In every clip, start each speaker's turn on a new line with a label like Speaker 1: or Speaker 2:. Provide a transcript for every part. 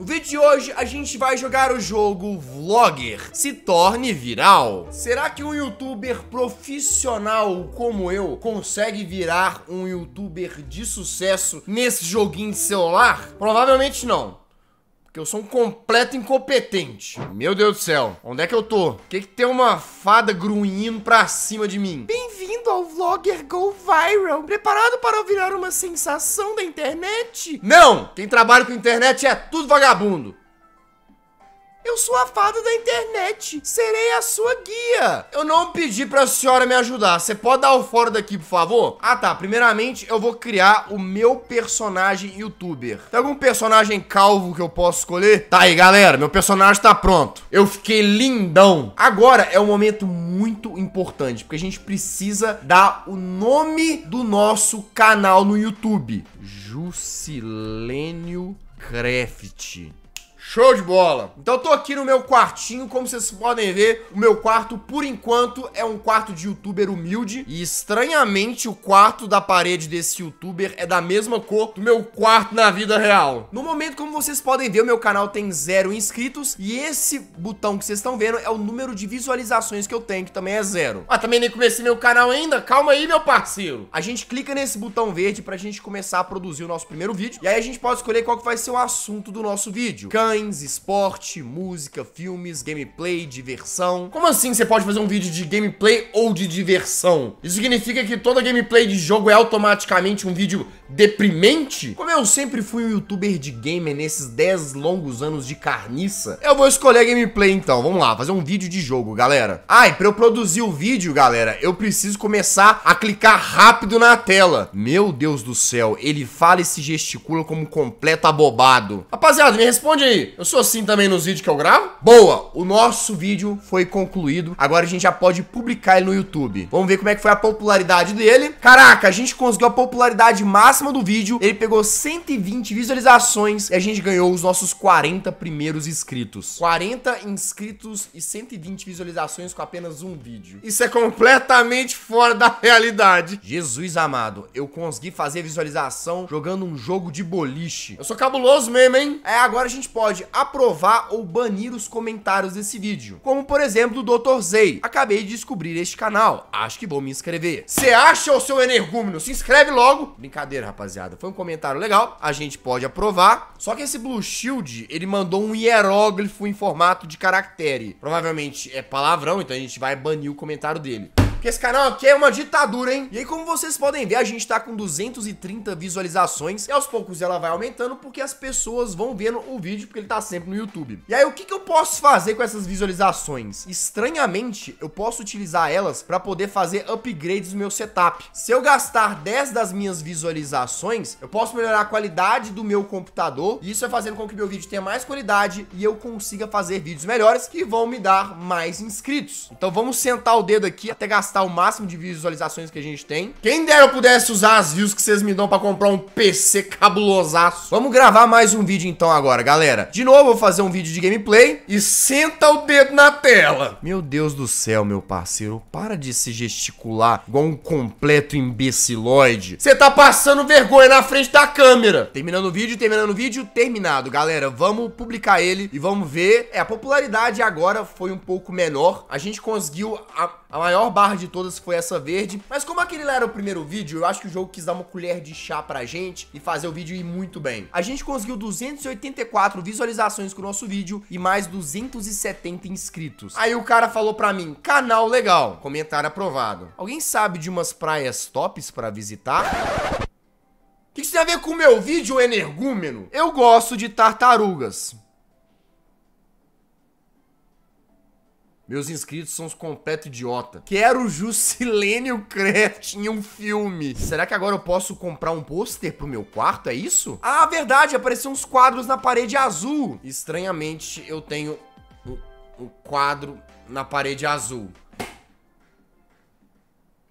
Speaker 1: No vídeo de hoje, a gente vai jogar o jogo Vlogger Se Torne Viral. Será que um youtuber profissional como eu consegue virar um youtuber de sucesso nesse joguinho de celular? Provavelmente não. Porque eu sou um completo incompetente. Meu Deus do céu. Onde é que eu tô? Por que, que tem uma fada grunhindo pra cima de mim? Bem-vindo ao Vlogger Go Viral. Preparado para virar uma sensação da internet? Não! Quem trabalha com internet é tudo vagabundo. Eu sou a fada da internet. Serei a sua guia. Eu não pedi pra senhora me ajudar. Você pode dar o fora daqui, por favor? Ah, tá. Primeiramente, eu vou criar o meu personagem youtuber. Tem algum personagem calvo que eu posso escolher? Tá aí, galera. Meu personagem tá pronto. Eu fiquei lindão. Agora é um momento muito importante, porque a gente precisa dar o nome do nosso canal no YouTube. Juscelênio Craft. Show de bola! Então eu tô aqui no meu quartinho, como vocês podem ver, o meu quarto, por enquanto, é um quarto de youtuber humilde e, estranhamente, o quarto da parede desse youtuber é da mesma cor do meu quarto na vida real. No momento, como vocês podem ver, o meu canal tem zero inscritos e esse botão que vocês estão vendo é o número de visualizações que eu tenho, que também é zero. Ah, também nem comecei meu canal ainda? Calma aí, meu parceiro! A gente clica nesse botão verde pra gente começar a produzir o nosso primeiro vídeo e aí a gente pode escolher qual que vai ser o assunto do nosso vídeo. Cães esporte, música, filmes, gameplay, diversão. Como assim você pode fazer um vídeo de gameplay ou de diversão? Isso significa que toda gameplay de jogo é automaticamente um vídeo deprimente? Como eu sempre fui um youtuber de gamer nesses 10 longos anos de carniça, eu vou escolher gameplay então. Vamos lá, fazer um vídeo de jogo, galera. Ah, e pra eu produzir o vídeo, galera, eu preciso começar a clicar rápido na tela. Meu Deus do céu, ele fala e se gesticula como completo abobado. Rapaziada, me responde aí. Eu sou assim também nos vídeos que eu gravo? Boa, o nosso vídeo foi concluído. Agora a gente já pode publicar ele no YouTube. Vamos ver como é que foi a popularidade dele. Caraca, a gente conseguiu a popularidade máxima do vídeo. Ele pegou 120 visualizações e a gente ganhou os nossos 40 primeiros inscritos. 40 inscritos e 120 visualizações com apenas um vídeo. Isso é completamente fora da realidade. Jesus amado, eu consegui fazer visualização jogando um jogo de boliche. Eu sou cabuloso mesmo, hein? É, agora a gente pode pode aprovar ou banir os comentários desse vídeo. Como, por exemplo, o Dr. Zay. Acabei de descobrir este canal. Acho que vou me inscrever. Você acha, o seu energúmeno? Se inscreve logo. Brincadeira, rapaziada. Foi um comentário legal. A gente pode aprovar. Só que esse Blue Shield, ele mandou um hieróglifo em formato de caractere. Provavelmente é palavrão, então a gente vai banir o comentário dele. Porque esse canal aqui é uma ditadura, hein? E aí, como vocês podem ver, a gente tá com 230 visualizações. E aos poucos ela vai aumentando porque as pessoas vão vendo o vídeo, porque ele tá sempre no YouTube. E aí, o que, que eu posso fazer com essas visualizações? Estranhamente, eu posso utilizar elas para poder fazer upgrades no meu setup. Se eu gastar 10 das minhas visualizações, eu posso melhorar a qualidade do meu computador. E isso é fazendo com que meu vídeo tenha mais qualidade e eu consiga fazer vídeos melhores que vão me dar mais inscritos. Então vamos sentar o dedo aqui até gastar gastar o máximo de visualizações que a gente tem. Quem dera eu pudesse usar as views que vocês me dão pra comprar um PC cabulosaço. Vamos gravar mais um vídeo então agora, galera. De novo, vou fazer um vídeo de gameplay e senta o dedo na tela. Meu Deus do céu, meu parceiro, para de se gesticular igual um completo imbeciloide. Você tá passando vergonha na frente da câmera. Terminando o vídeo, terminando o vídeo, terminado, galera. Vamos publicar ele e vamos ver. É, a popularidade agora foi um pouco menor. A gente conseguiu a, a maior barra de de todas foi essa verde. Mas como aquele lá era o primeiro vídeo, eu acho que o jogo quis dar uma colher de chá pra gente e fazer o vídeo ir muito bem. A gente conseguiu 284 visualizações com o nosso vídeo e mais 270 inscritos. Aí o cara falou pra mim, canal legal, comentário aprovado. Alguém sabe de umas praias tops pra visitar? O que, que isso tem a ver com o meu vídeo, energúmeno? Eu gosto de tartarugas. Meus inscritos são os completo idiota. Quero Juscelênio Craft em um filme. Será que agora eu posso comprar um pôster pro meu quarto? É isso? Ah, verdade, apareceram uns quadros na parede azul. Estranhamente, eu tenho um, um quadro na parede azul.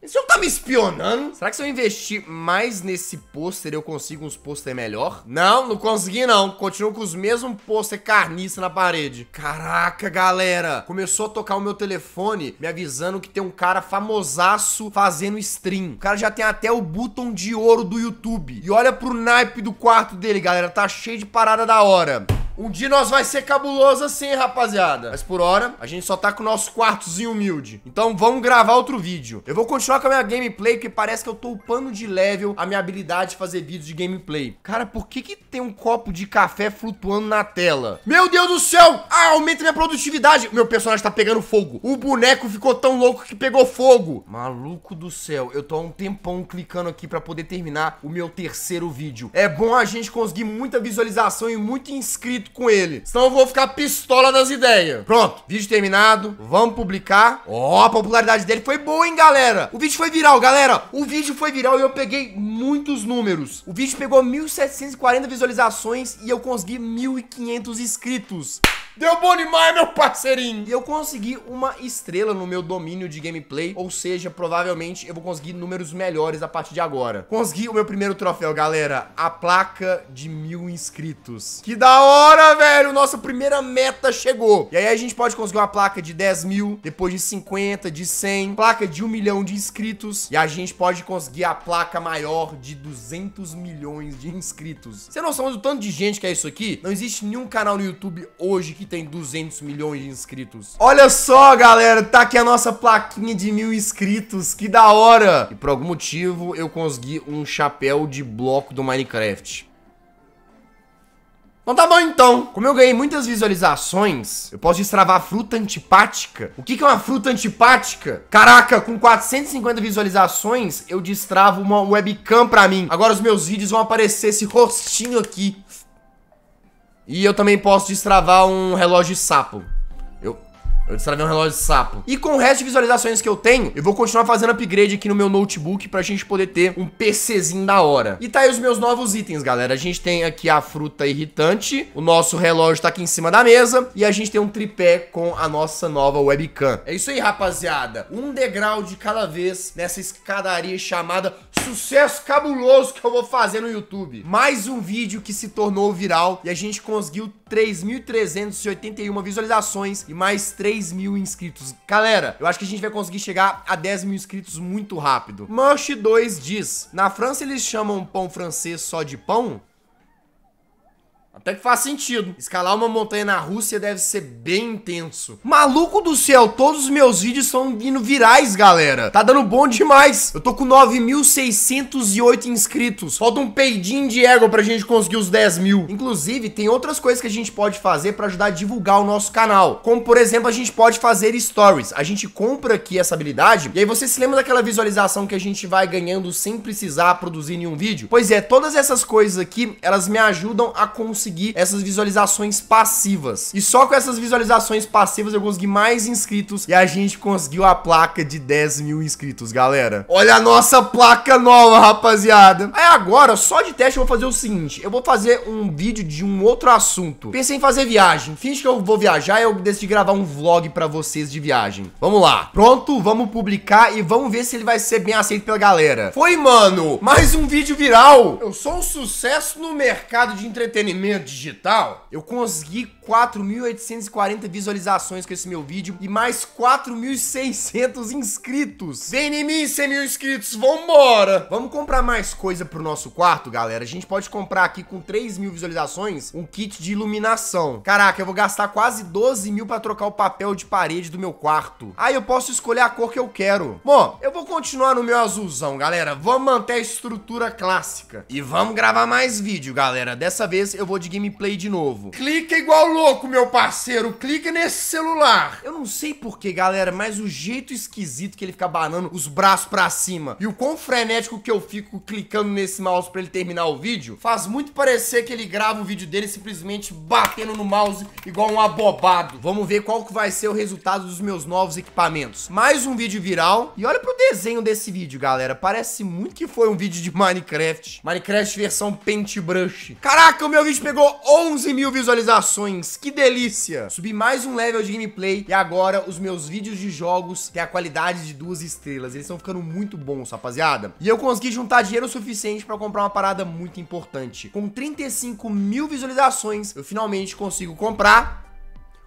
Speaker 1: Esse jogo tá me espionando? Será que se eu investir mais nesse pôster, eu consigo uns pôster melhor? Não, não consegui não. Continuo com os mesmos pôster carniça na parede. Caraca, galera. Começou a tocar o meu telefone me avisando que tem um cara famosaço fazendo stream. O cara já tem até o botão de ouro do YouTube. E olha pro naipe do quarto dele, galera. Tá cheio de parada da hora. Um dia nós vai ser cabuloso assim, rapaziada. Mas por hora, a gente só tá com o nosso quartozinho humilde. Então vamos gravar outro vídeo. Eu vou continuar com a minha gameplay, porque parece que eu tô upando de level a minha habilidade de fazer vídeos de gameplay. Cara, por que que tem um copo de café flutuando na tela? Meu Deus do céu! Ah, aumenta minha produtividade! Meu personagem tá pegando fogo. O boneco ficou tão louco que pegou fogo. Maluco do céu, eu tô há um tempão clicando aqui pra poder terminar o meu terceiro vídeo. É bom a gente conseguir muita visualização e muito inscrito com ele. Senão eu vou ficar pistola das ideias. Pronto, vídeo terminado. Vamos publicar. Ó, oh, a popularidade dele foi boa, hein, galera? O vídeo foi viral, galera. O vídeo foi viral e eu peguei muitos números. O vídeo pegou 1.740 visualizações e eu consegui 1.500 inscritos. Deu bom demais, meu parceirinho! E eu consegui uma estrela no meu domínio de gameplay, ou seja, provavelmente eu vou conseguir números melhores a partir de agora. Consegui o meu primeiro troféu, galera, a placa de mil inscritos. Que da hora, velho! Nossa primeira meta chegou. E aí a gente pode conseguir uma placa de 10 mil, depois de 50, de 100, placa de 1 milhão de inscritos, e a gente pode conseguir a placa maior de 200 milhões de inscritos. Você não sabe do tanto de gente que é isso aqui? Não existe nenhum canal no YouTube hoje que tem 200 milhões de inscritos. Olha só, galera, tá aqui a nossa plaquinha de mil inscritos, que da hora! E por algum motivo eu consegui um chapéu de bloco do Minecraft. Então tá bom então. Como eu ganhei muitas visualizações, eu posso destravar fruta antipática. O que, que é uma fruta antipática? Caraca, com 450 visualizações, eu destravo uma webcam pra mim. Agora os meus vídeos vão aparecer esse rostinho aqui. E eu também posso destravar um relógio sapo. Eu destravei um relógio de sapo. E com o resto de visualizações que eu tenho, eu vou continuar fazendo upgrade aqui no meu notebook pra gente poder ter um PCzinho da hora. E tá aí os meus novos itens, galera. A gente tem aqui a fruta irritante, o nosso relógio tá aqui em cima da mesa e a gente tem um tripé com a nossa nova webcam. É isso aí, rapaziada. Um degrau de cada vez nessa escadaria chamada sucesso cabuloso que eu vou fazer no YouTube. Mais um vídeo que se tornou viral e a gente conseguiu 3.381 visualizações e mais 3 3 mil inscritos. Galera, eu acho que a gente vai conseguir chegar a 10 mil inscritos muito rápido. Mush 2 diz, na França eles chamam pão francês só de pão? Até que faz sentido. Escalar uma montanha na Rússia deve ser bem intenso. Maluco do céu, todos os meus vídeos estão vindo virais, galera. Tá dando bom demais. Eu tô com 9.608 inscritos. Falta um peidinho de ego pra gente conseguir os 10 mil. Inclusive, tem outras coisas que a gente pode fazer pra ajudar a divulgar o nosso canal. Como, por exemplo, a gente pode fazer stories. A gente compra aqui essa habilidade. E aí você se lembra daquela visualização que a gente vai ganhando sem precisar produzir nenhum vídeo? Pois é, todas essas coisas aqui, elas me ajudam a conseguir conseguir essas visualizações passivas. E só com essas visualizações passivas eu consegui mais inscritos e a gente conseguiu a placa de 10 mil inscritos, galera. Olha a nossa placa nova, rapaziada. Aí agora, só de teste, eu vou fazer o seguinte. Eu vou fazer um vídeo de um outro assunto. Pensei em fazer viagem. Finge que eu vou viajar e eu decidi gravar um vlog pra vocês de viagem. Vamos lá. Pronto, vamos publicar e vamos ver se ele vai ser bem aceito pela galera. Foi, mano. Mais um vídeo viral. Eu sou um sucesso no mercado de entretenimento digital, eu consegui 4.840 visualizações com esse meu vídeo e mais 4.600 inscritos. Vem em mim, 100 mil inscritos, vambora! Vamos comprar mais coisa pro nosso quarto, galera? A gente pode comprar aqui com 3 mil visualizações um kit de iluminação. Caraca, eu vou gastar quase 12 mil pra trocar o papel de parede do meu quarto. Aí eu posso escolher a cor que eu quero. Bom, eu vou continuar no meu azulzão, galera. Vamos manter a estrutura clássica. E vamos gravar mais vídeo, galera. Dessa vez eu vou de de gameplay de novo. Clica é igual louco, meu parceiro. Clica nesse celular. Eu não sei porquê, galera, mas o jeito esquisito que ele fica banando os braços pra cima e o quão frenético que eu fico clicando nesse mouse pra ele terminar o vídeo, faz muito parecer que ele grava o vídeo dele simplesmente batendo no mouse igual um abobado. Vamos ver qual que vai ser o resultado dos meus novos equipamentos. Mais um vídeo viral. E olha pro desenho desse vídeo, galera. Parece muito que foi um vídeo de Minecraft. Minecraft versão Paintbrush. Caraca, o meu vídeo pegou Chegou 11 mil visualizações, que delícia! Subi mais um level de gameplay e agora os meus vídeos de jogos têm é a qualidade de duas estrelas. Eles estão ficando muito bons, rapaziada. E eu consegui juntar dinheiro suficiente para comprar uma parada muito importante. Com 35 mil visualizações, eu finalmente consigo comprar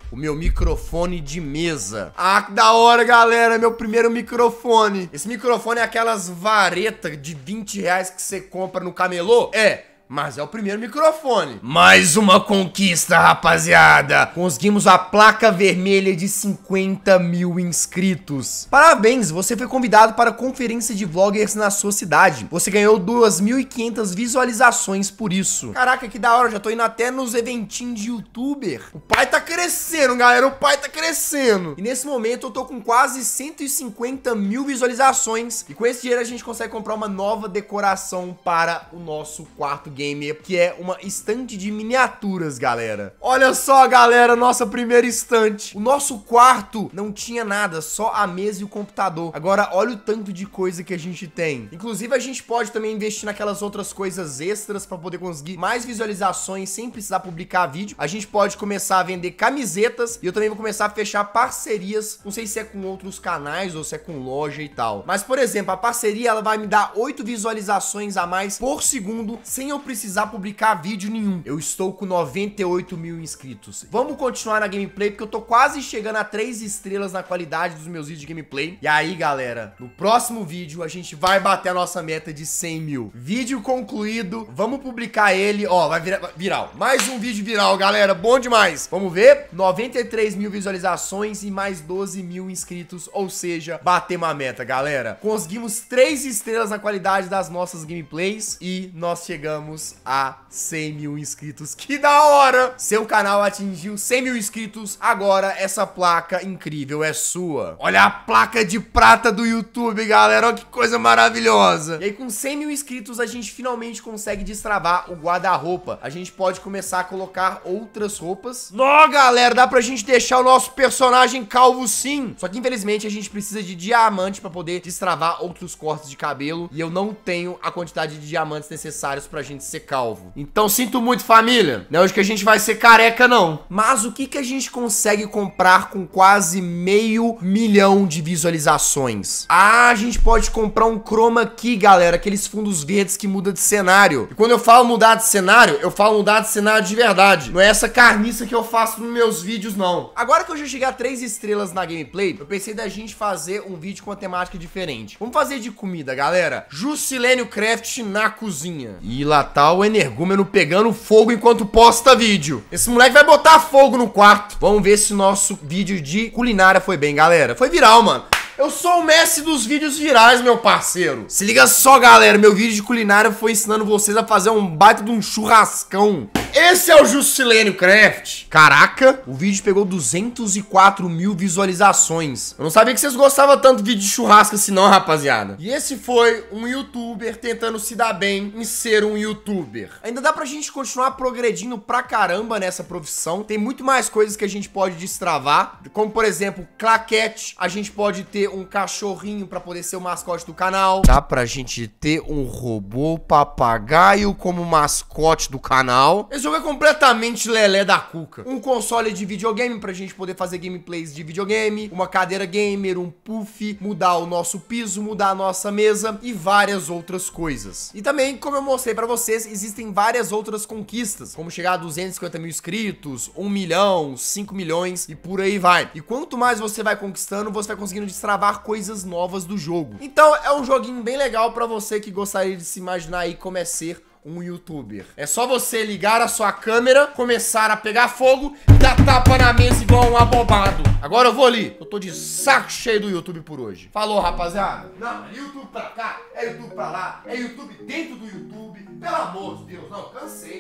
Speaker 1: o meu microfone de mesa. Ah, que da hora, galera, meu primeiro microfone. Esse microfone é aquelas varetas de 20 reais que você compra no camelô? É, mas é o primeiro microfone. Mais uma conquista, rapaziada. Conseguimos a placa vermelha de 50 mil inscritos. Parabéns, você foi convidado para a conferência de vloggers na sua cidade. Você ganhou 2.500 visualizações por isso. Caraca, que da hora, já tô indo até nos eventinhos de youtuber. O pai tá crescendo, galera, o pai tá crescendo. E nesse momento eu tô com quase 150 mil visualizações. E com esse dinheiro a gente consegue comprar uma nova decoração para o nosso quarto game Game, que é uma estante de miniaturas, galera. Olha só, galera, nossa primeira estante. O nosso quarto não tinha nada, só a mesa e o computador. Agora, olha o tanto de coisa que a gente tem. Inclusive, a gente pode também investir naquelas outras coisas extras para poder conseguir mais visualizações sem precisar publicar vídeo. A gente pode começar a vender camisetas e eu também vou começar a fechar parcerias, não sei se é com outros canais ou se é com loja e tal. Mas, por exemplo, a parceria ela vai me dar 8 visualizações a mais por segundo sem eu precisar publicar vídeo nenhum. Eu estou com 98 mil inscritos. Vamos continuar na gameplay, porque eu tô quase chegando a 3 estrelas na qualidade dos meus vídeos de gameplay. E aí, galera, no próximo vídeo a gente vai bater a nossa meta de 100 mil. Vídeo concluído, vamos publicar ele. Ó, vai virar viral. Mais um vídeo viral, galera, bom demais. Vamos ver? 93 mil visualizações e mais 12 mil inscritos, ou seja, batemos a meta, galera. Conseguimos 3 estrelas na qualidade das nossas gameplays e nós chegamos chegamos a 100 mil inscritos. Que da hora! Seu canal atingiu 100 mil inscritos, agora essa placa incrível é sua. Olha a placa de prata do YouTube, galera, olha que coisa maravilhosa. E aí com 100 mil inscritos a gente finalmente consegue destravar o guarda-roupa. A gente pode começar a colocar outras roupas. Nó, galera, dá pra gente deixar o nosso personagem calvo sim. Só que infelizmente a gente precisa de diamante pra poder destravar outros cortes de cabelo. E eu não tenho a quantidade de diamantes necessários pra gente ser calvo. Então sinto muito, família. Não é hoje que a gente vai ser careca, não. Mas o que, que a gente consegue comprar com quase meio milhão de visualizações? Ah, a gente pode comprar um chroma key, galera. Aqueles fundos verdes que muda de cenário. E quando eu falo mudar de cenário, eu falo mudar de cenário de verdade. Não é essa carniça que eu faço nos meus vídeos, não. Agora que eu já cheguei a três estrelas na gameplay, eu pensei da gente fazer um vídeo com uma temática diferente. Vamos fazer de comida, galera. Juscelênio Craft na cozinha. E lá Natal, o energúmeno pegando fogo enquanto posta vídeo. Esse moleque vai botar fogo no quarto. Vamos ver se o nosso vídeo de culinária foi bem, galera. Foi viral, mano. Eu sou o mestre dos vídeos virais, meu parceiro. Se liga só, galera. Meu vídeo de culinária foi ensinando vocês a fazer um baita de um churrascão. Esse é o Juscelino Craft. Caraca, o vídeo pegou 204 mil visualizações. Eu não sabia que vocês gostavam tanto de vídeo de churrasco assim não, rapaziada. E esse foi um youtuber tentando se dar bem em ser um youtuber. Ainda dá pra gente continuar progredindo pra caramba nessa profissão. Tem muito mais coisas que a gente pode destravar. Como, por exemplo, claquete. A gente pode ter um cachorrinho pra poder ser o mascote do canal. Dá pra gente ter um robô papagaio como mascote do canal. Esse jogo é completamente lelé da cuca. Um console de videogame pra gente poder fazer gameplays de videogame, uma cadeira gamer, um puff, mudar o nosso piso, mudar a nossa mesa e várias outras coisas. E também, como eu mostrei pra vocês, existem várias outras conquistas, como chegar a 250 mil inscritos, 1 milhão, 5 milhões e por aí vai. E quanto mais você vai conquistando, você vai conseguindo destravar coisas novas do jogo. Então é um joguinho bem legal pra você que gostaria de se imaginar aí como é ser um youtuber. É só você ligar a sua câmera, começar a pegar fogo e dar tapa na mesa igual um abobado. Agora eu vou ali. Eu tô de saco cheio do YouTube por hoje. Falou, rapaziada. Não, é YouTube pra cá, é YouTube pra lá, é YouTube dentro do YouTube. Pelo amor de Deus, não, cansei.